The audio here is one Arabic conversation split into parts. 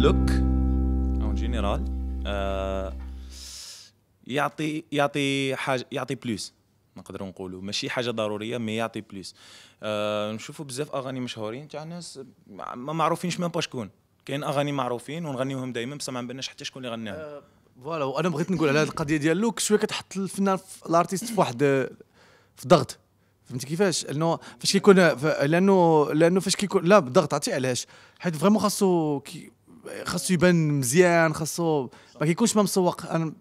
لوك اون جينيرال يعطي يعطي حاجه يعطي بلوس نقدروا نقولوا ماشي حاجه ضروريه مي يعطي بلوس آه، نشوفوا بزاف اغاني مشهورين تاع ناس ما معروفينش ميم با شكون كاين اغاني معروفين ونغنيوهم دائما بصح ما عندناش حتى شكون اللي غناهم آه، فوالا وانا بغيت نقول على هذه القضيه ديال لوك شويه كتحط الفنان الارتيست في واحد في ضغط فهمتي كيفاش لانه فاش كيكون لانه لانه فاش كيكون لا بالضغط عرفتي علاش حيت فريمون خاصو خاصو يبان مزيان خاصو ما كيكونش ما مسوق انا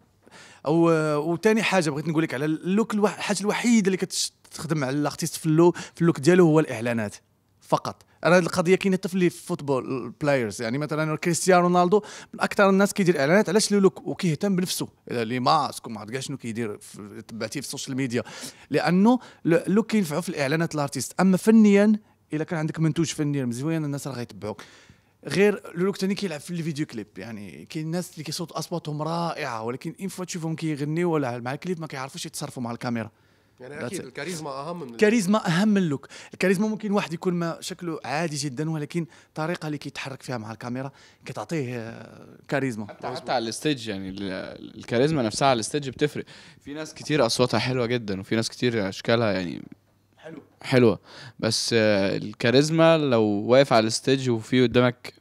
او وثاني حاجه بغيت نقول لك على اللوك الحاجه الوحيده اللي كتخدم على الارتيست في اللو في اللوك ديالو هو الاعلانات فقط انا هذه القضيه كاينه حتى في الفوتبول بلايرز يعني مثلا كريستيانو رونالدو من اكثر الناس كيدير اعلانات علاش لو لوك وكيهتم بنفسه لي ماسك وما عرفت شنو كيدير تبعتيه في السوشيال ميديا لانه اللوك كينفعو في الاعلانات الارتيست اما فنيا اذا كان عندك منتوج فني مزيان الناس راه غيتبعوك غير لوك تاني كيلعب في الفيديو كليب يعني كاين الناس اللي كيصوتوا اصواتهم رائعه ولكن ان فوا تشوفهم كيغنيو ولا مع الكليب ما كيعرفوش يتصرفوا مع الكاميرا يعني اكيد الكاريزما اهم من الكاريزما اهم من اللوك الكاريزما ممكن واحد يكون ما شكله عادي جدا ولكن الطريقه اللي كيتحرك فيها مع الكاميرا كتعطيه آه، كاريزما حتى, حتى على الستيج يعني الكاريزما نفسها على الستيج بتفرق في ناس كتير اصواتها حلوه جدا وفي ناس كتير اشكالها يعني حلو حلوه بس آه، الكاريزما لو واقف على الستيج وفي قدامك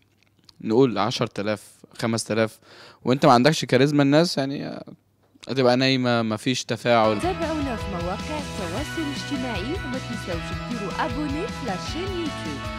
نقول 10000 5000 وانت ما عندكش كاريزما الناس يعني آه، هتبقى نايمه مفيش تفاعل تابعونا في مواقع التواصل الاجتماعي وما تنساوش تديروا ابوني لاشين يوتيوب